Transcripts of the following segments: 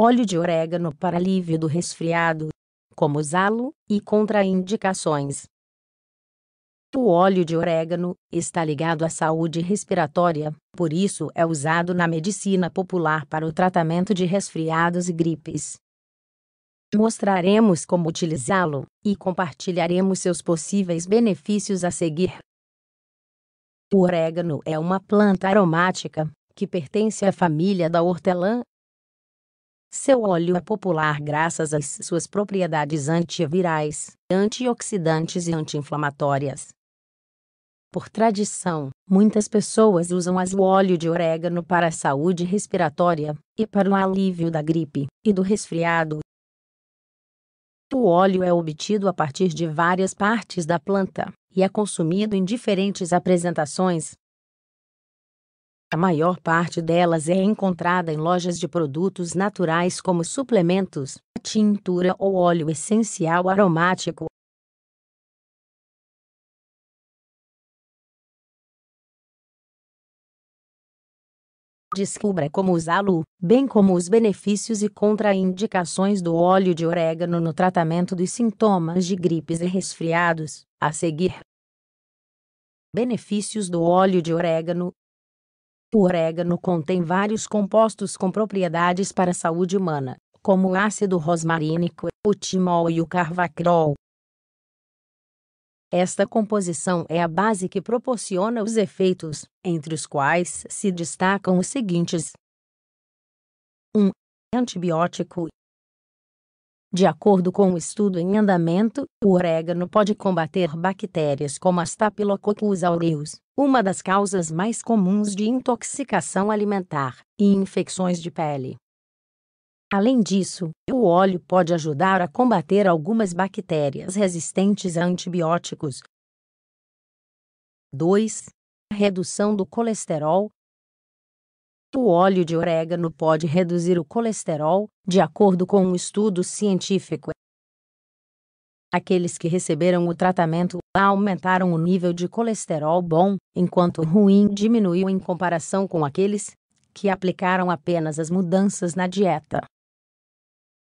Óleo de orégano para alívio do resfriado. Como usá-lo e contraindicações. O óleo de orégano está ligado à saúde respiratória, por isso é usado na medicina popular para o tratamento de resfriados e gripes. Mostraremos como utilizá-lo e compartilharemos seus possíveis benefícios a seguir. O orégano é uma planta aromática que pertence à família da hortelã seu óleo é popular graças às suas propriedades antivirais, antioxidantes e anti-inflamatórias. Por tradição, muitas pessoas usam o óleo de orégano para a saúde respiratória e para o alívio da gripe e do resfriado. O óleo é obtido a partir de várias partes da planta e é consumido em diferentes apresentações, a maior parte delas é encontrada em lojas de produtos naturais como suplementos, tintura ou óleo essencial aromático. Descubra como usá-lo, bem como os benefícios e contraindicações do óleo de orégano no tratamento dos sintomas de gripes e resfriados. A seguir, benefícios do óleo de orégano o orégano contém vários compostos com propriedades para a saúde humana, como o ácido rosmarínico, o timol e o carvacrol. Esta composição é a base que proporciona os efeitos, entre os quais se destacam os seguintes: 1. antibiótico de acordo com o um estudo em andamento, o orégano pode combater bactérias como a Staphylococcus aureus, uma das causas mais comuns de intoxicação alimentar e infecções de pele. Além disso, o óleo pode ajudar a combater algumas bactérias resistentes a antibióticos. 2. Redução do colesterol, o óleo de orégano pode reduzir o colesterol, de acordo com um estudo científico. Aqueles que receberam o tratamento aumentaram o nível de colesterol bom, enquanto o ruim diminuiu em comparação com aqueles que aplicaram apenas as mudanças na dieta.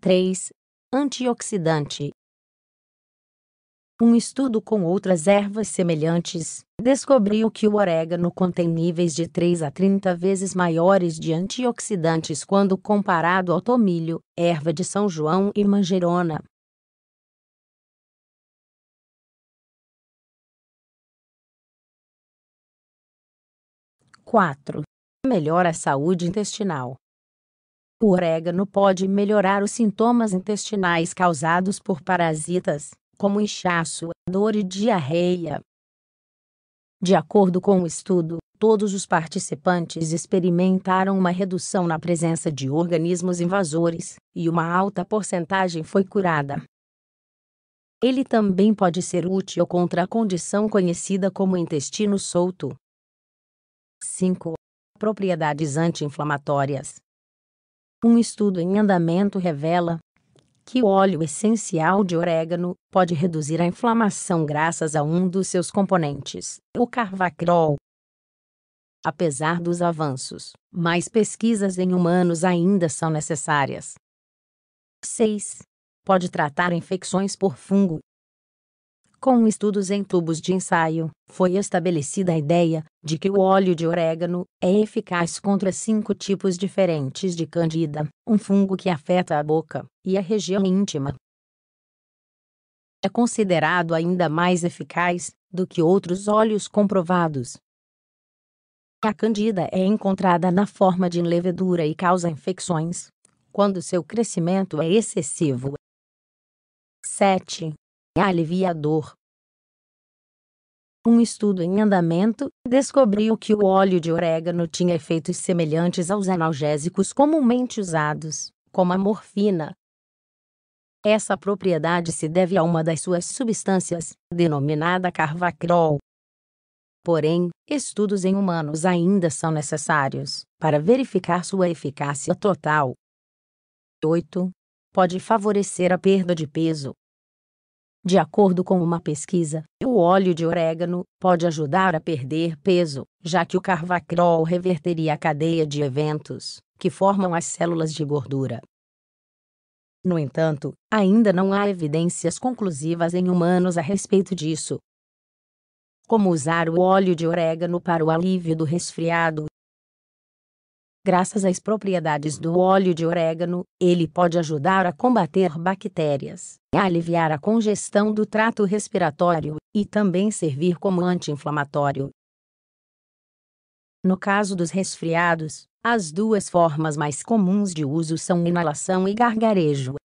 3. Antioxidante um estudo com outras ervas semelhantes descobriu que o orégano contém níveis de 3 a 30 vezes maiores de antioxidantes quando comparado ao tomilho, erva de São João e manjerona. Quatro. Melhora a saúde intestinal. O orégano pode melhorar os sintomas intestinais causados por parasitas, como inchaço, dor e diarreia. De acordo com o estudo, todos os participantes experimentaram uma redução na presença de organismos invasores, e uma alta porcentagem foi curada. Ele também pode ser útil contra a condição conhecida como intestino solto. 5. Propriedades anti-inflamatórias. Um estudo em andamento revela que o óleo essencial de orégano pode reduzir a inflamação graças a um dos seus componentes, o carvacrol. Apesar dos avanços, mais pesquisas em humanos ainda são necessárias. 6. Pode tratar infecções por fungo, com estudos em tubos de ensaio, foi estabelecida a ideia de que o óleo de orégano é eficaz contra cinco tipos diferentes de candida, um fungo que afeta a boca e a região íntima. É considerado ainda mais eficaz do que outros óleos comprovados. A candida é encontrada na forma de levedura e causa infecções quando seu crescimento é excessivo. 7 aliviador. Um estudo em andamento descobriu que o óleo de orégano tinha efeitos semelhantes aos analgésicos comumente usados, como a morfina. Essa propriedade se deve a uma das suas substâncias, denominada carvacrol. Porém, estudos em humanos ainda são necessários para verificar sua eficácia total. 8. Pode favorecer a perda de peso. De acordo com uma pesquisa, o óleo de orégano pode ajudar a perder peso, já que o carvacrol reverteria a cadeia de eventos que formam as células de gordura. No entanto, ainda não há evidências conclusivas em humanos a respeito disso. Como usar o óleo de orégano para o alívio do resfriado Graças às propriedades do óleo de orégano, ele pode ajudar a combater bactérias, a aliviar a congestão do trato respiratório e também servir como anti-inflamatório. No caso dos resfriados, as duas formas mais comuns de uso são inalação e gargarejo.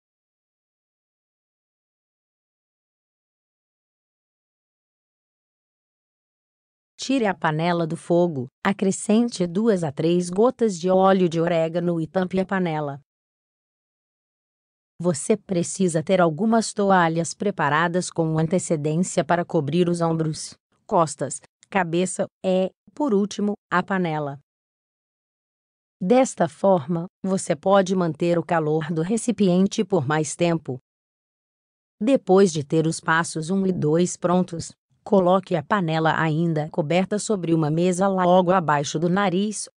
Tire a panela do fogo, acrescente duas a três gotas de óleo de orégano e tampe a panela. Você precisa ter algumas toalhas preparadas com antecedência para cobrir os ombros, costas, cabeça e, por último, a panela. Desta forma, você pode manter o calor do recipiente por mais tempo. Depois de ter os passos 1 e 2 prontos, Coloque a panela ainda coberta sobre uma mesa logo abaixo do nariz.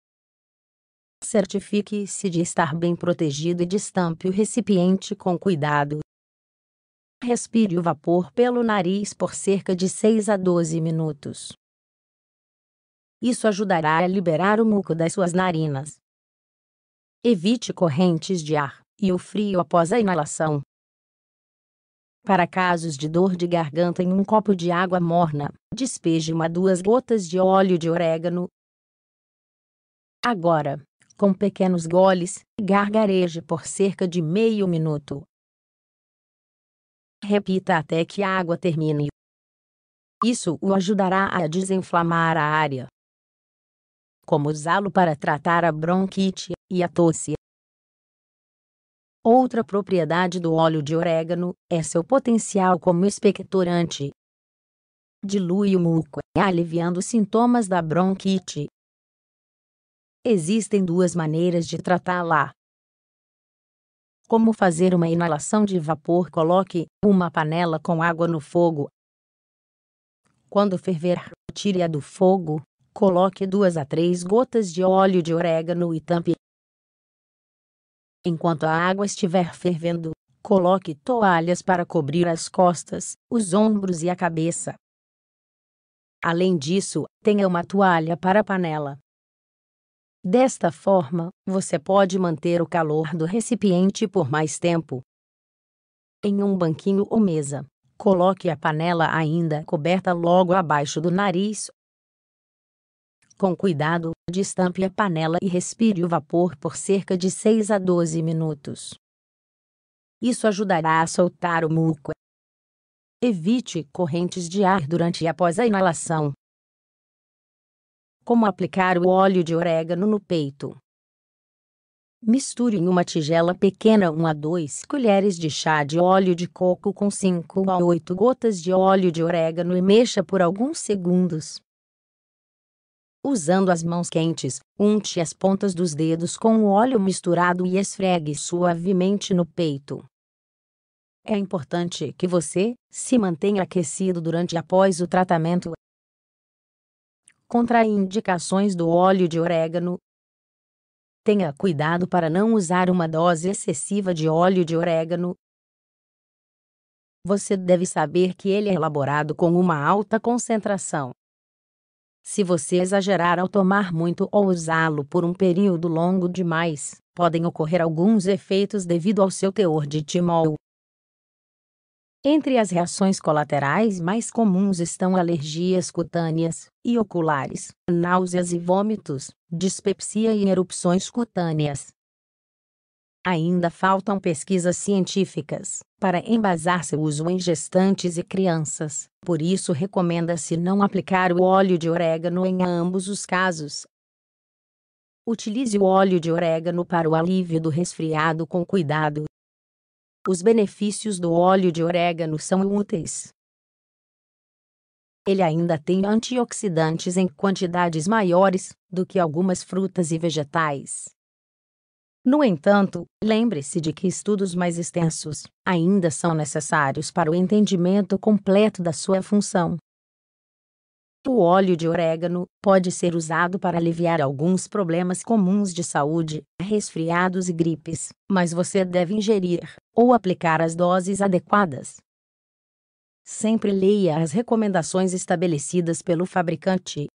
Certifique-se de estar bem protegido e destampe o recipiente com cuidado. Respire o vapor pelo nariz por cerca de 6 a 12 minutos. Isso ajudará a liberar o muco das suas narinas. Evite correntes de ar e o frio após a inalação. Para casos de dor de garganta em um copo de água morna, despeje uma duas gotas de óleo de orégano. Agora, com pequenos goles, gargareje por cerca de meio minuto. Repita até que a água termine. Isso o ajudará a desinflamar a área. Como usá-lo para tratar a bronquite e a tosse. Outra propriedade do óleo de orégano é seu potencial como expectorante. Dilui o muco, aliviando sintomas da bronquite. Existem duas maneiras de tratá-la. Como fazer uma inalação de vapor? Coloque uma panela com água no fogo. Quando ferver, tire-a do fogo, coloque duas a três gotas de óleo de orégano e tampe Enquanto a água estiver fervendo, coloque toalhas para cobrir as costas, os ombros e a cabeça. Além disso, tenha uma toalha para a panela. Desta forma, você pode manter o calor do recipiente por mais tempo. Em um banquinho ou mesa, coloque a panela ainda coberta logo abaixo do nariz com cuidado, destampe a panela e respire o vapor por cerca de 6 a 12 minutos. Isso ajudará a soltar o muco. Evite correntes de ar durante e após a inalação. Como aplicar o óleo de orégano no peito? Misture em uma tigela pequena 1 a 2 colheres de chá de óleo de coco com 5 a 8 gotas de óleo de orégano e mexa por alguns segundos. Usando as mãos quentes, unte as pontas dos dedos com o óleo misturado e esfregue suavemente no peito. É importante que você se mantenha aquecido durante e após o tratamento. Contraindicações do óleo de orégano. Tenha cuidado para não usar uma dose excessiva de óleo de orégano. Você deve saber que ele é elaborado com uma alta concentração se você exagerar ao tomar muito ou usá-lo por um período longo demais, podem ocorrer alguns efeitos devido ao seu teor de timol. Entre as reações colaterais mais comuns estão alergias cutâneas e oculares, náuseas e vômitos, dispepsia e erupções cutâneas. Ainda faltam pesquisas científicas para embasar seu uso em gestantes e crianças, por isso recomenda-se não aplicar o óleo de orégano em ambos os casos. Utilize o óleo de orégano para o alívio do resfriado com cuidado. Os benefícios do óleo de orégano são úteis. Ele ainda tem antioxidantes em quantidades maiores do que algumas frutas e vegetais no entanto, lembre-se de que estudos mais extensos ainda são necessários para o entendimento completo da sua função. O óleo de orégano pode ser usado para aliviar alguns problemas comuns de saúde, resfriados e gripes, mas você deve ingerir ou aplicar as doses adequadas. Sempre leia as recomendações estabelecidas pelo fabricante